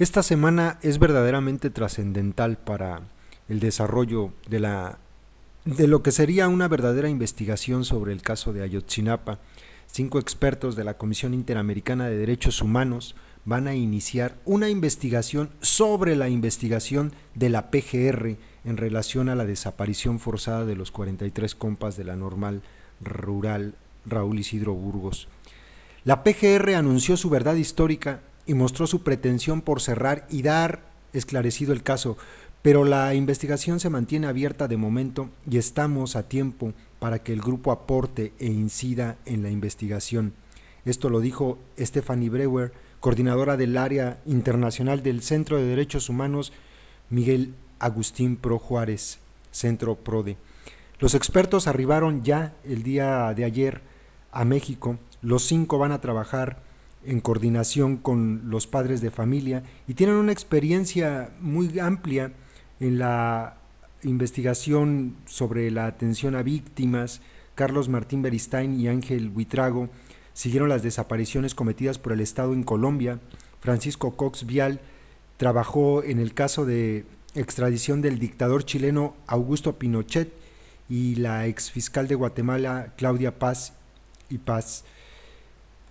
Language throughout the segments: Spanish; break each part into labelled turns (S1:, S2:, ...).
S1: Esta semana es verdaderamente trascendental para el desarrollo de, la, de lo que sería una verdadera investigación sobre el caso de Ayotzinapa. Cinco expertos de la Comisión Interamericana de Derechos Humanos van a iniciar una investigación sobre la investigación de la PGR en relación a la desaparición forzada de los 43 compas de la normal rural Raúl Isidro Burgos. La PGR anunció su verdad histórica y mostró su pretensión por cerrar y dar esclarecido el caso, pero la investigación se mantiene abierta de momento y estamos a tiempo para que el grupo aporte e incida en la investigación. Esto lo dijo Stephanie Brewer, coordinadora del área internacional del Centro de Derechos Humanos Miguel Agustín Pro Juárez, Centro PRODE. Los expertos arribaron ya el día de ayer a México. Los cinco van a trabajar en coordinación con los padres de familia y tienen una experiencia muy amplia en la investigación sobre la atención a víctimas. Carlos Martín Beristain y Ángel Huitrago siguieron las desapariciones cometidas por el Estado en Colombia. Francisco Cox Vial trabajó en el caso de extradición del dictador chileno Augusto Pinochet y la exfiscal de Guatemala Claudia Paz y Paz.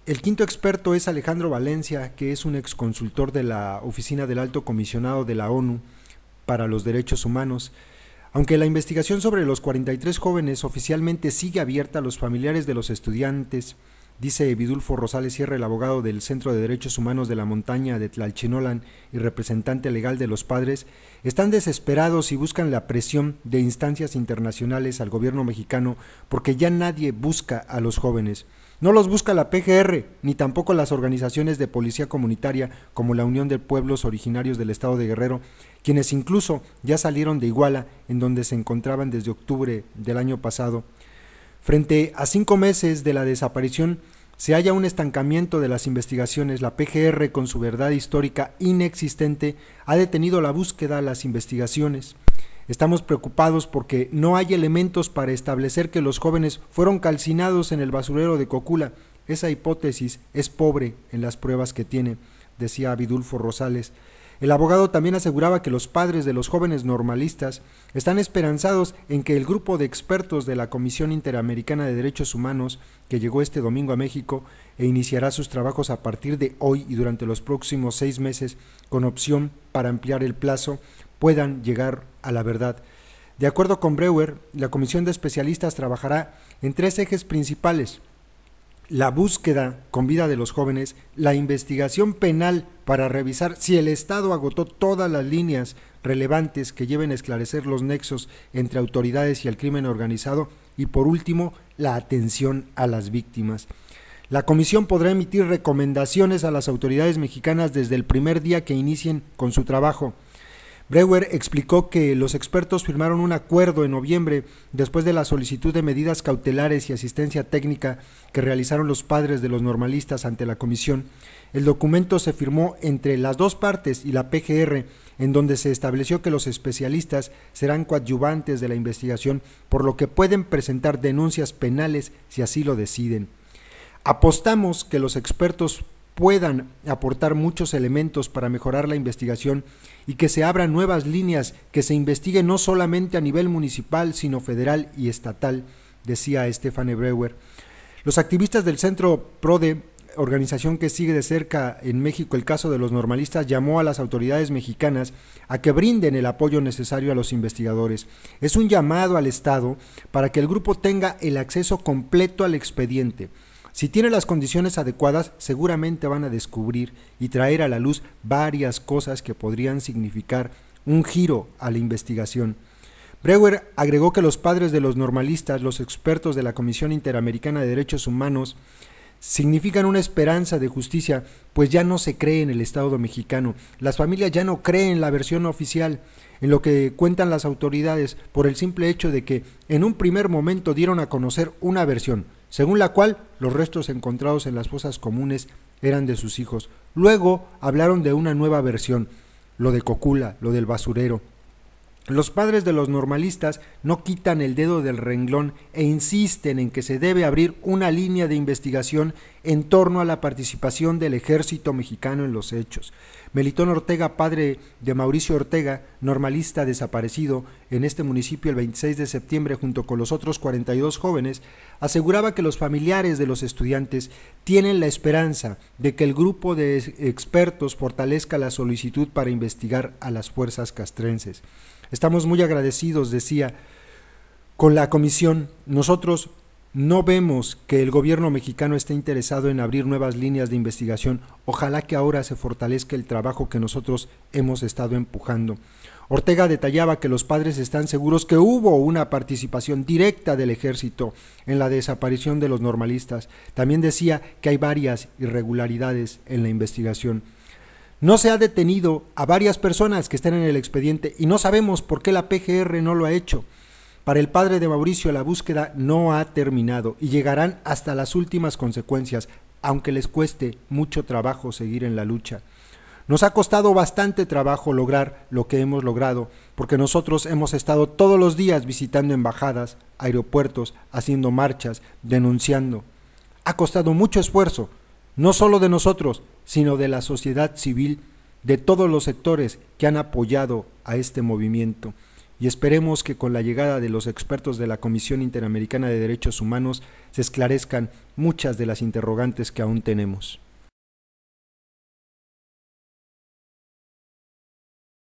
S1: El quinto experto es Alejandro Valencia, que es un exconsultor de la Oficina del Alto Comisionado de la ONU para los Derechos Humanos. Aunque la investigación sobre los 43 jóvenes oficialmente sigue abierta a los familiares de los estudiantes, dice Vidulfo Rosales Sierra, el abogado del Centro de Derechos Humanos de la Montaña de Tlalchinolan y representante legal de los padres, están desesperados y buscan la presión de instancias internacionales al gobierno mexicano porque ya nadie busca a los jóvenes. No los busca la PGR, ni tampoco las organizaciones de policía comunitaria como la Unión de Pueblos Originarios del Estado de Guerrero, quienes incluso ya salieron de Iguala, en donde se encontraban desde octubre del año pasado. Frente a cinco meses de la desaparición, se halla un estancamiento de las investigaciones. La PGR, con su verdad histórica inexistente, ha detenido la búsqueda, las investigaciones. Estamos preocupados porque no hay elementos para establecer que los jóvenes fueron calcinados en el basurero de Cocula. Esa hipótesis es pobre en las pruebas que tiene, decía Abidulfo Rosales. El abogado también aseguraba que los padres de los jóvenes normalistas están esperanzados en que el grupo de expertos de la Comisión Interamericana de Derechos Humanos, que llegó este domingo a México e iniciará sus trabajos a partir de hoy y durante los próximos seis meses, con opción para ampliar el plazo, puedan llegar a la verdad. De acuerdo con Breuer, la Comisión de Especialistas trabajará en tres ejes principales la búsqueda con vida de los jóvenes, la investigación penal para revisar si el Estado agotó todas las líneas relevantes que lleven a esclarecer los nexos entre autoridades y el crimen organizado y por último, la atención a las víctimas. La comisión podrá emitir recomendaciones a las autoridades mexicanas desde el primer día que inicien con su trabajo Breuer explicó que los expertos firmaron un acuerdo en noviembre después de la solicitud de medidas cautelares y asistencia técnica que realizaron los padres de los normalistas ante la comisión. El documento se firmó entre las dos partes y la PGR, en donde se estableció que los especialistas serán coadyuvantes de la investigación, por lo que pueden presentar denuncias penales si así lo deciden. Apostamos que los expertos puedan aportar muchos elementos para mejorar la investigación y que se abran nuevas líneas, que se investigue no solamente a nivel municipal, sino federal y estatal, decía Estefane Breuer. Los activistas del Centro PRODE, organización que sigue de cerca en México el caso de los normalistas, llamó a las autoridades mexicanas a que brinden el apoyo necesario a los investigadores. Es un llamado al Estado para que el grupo tenga el acceso completo al expediente si tiene las condiciones adecuadas, seguramente van a descubrir y traer a la luz varias cosas que podrían significar un giro a la investigación. Brewer agregó que los padres de los normalistas, los expertos de la Comisión Interamericana de Derechos Humanos, significan una esperanza de justicia, pues ya no se cree en el Estado mexicano. Las familias ya no creen en la versión oficial, en lo que cuentan las autoridades, por el simple hecho de que en un primer momento dieron a conocer una versión, según la cual los restos encontrados en las fosas comunes eran de sus hijos. Luego hablaron de una nueva versión, lo de Cocula, lo del basurero, los padres de los normalistas no quitan el dedo del renglón e insisten en que se debe abrir una línea de investigación en torno a la participación del ejército mexicano en los hechos. Melitón Ortega, padre de Mauricio Ortega, normalista desaparecido en este municipio el 26 de septiembre junto con los otros 42 jóvenes, aseguraba que los familiares de los estudiantes tienen la esperanza de que el grupo de expertos fortalezca la solicitud para investigar a las fuerzas castrenses. Estamos muy agradecidos, decía, con la comisión. Nosotros no vemos que el gobierno mexicano esté interesado en abrir nuevas líneas de investigación. Ojalá que ahora se fortalezca el trabajo que nosotros hemos estado empujando. Ortega detallaba que los padres están seguros que hubo una participación directa del ejército en la desaparición de los normalistas. También decía que hay varias irregularidades en la investigación. No se ha detenido a varias personas que están en el expediente y no sabemos por qué la PGR no lo ha hecho. Para el padre de Mauricio la búsqueda no ha terminado y llegarán hasta las últimas consecuencias, aunque les cueste mucho trabajo seguir en la lucha. Nos ha costado bastante trabajo lograr lo que hemos logrado, porque nosotros hemos estado todos los días visitando embajadas, aeropuertos, haciendo marchas, denunciando. Ha costado mucho esfuerzo, no solo de nosotros, sino de la sociedad civil, de todos los sectores que han apoyado a este movimiento. Y esperemos que con la llegada de los expertos de la Comisión Interamericana de Derechos Humanos se esclarezcan muchas de las interrogantes que aún tenemos.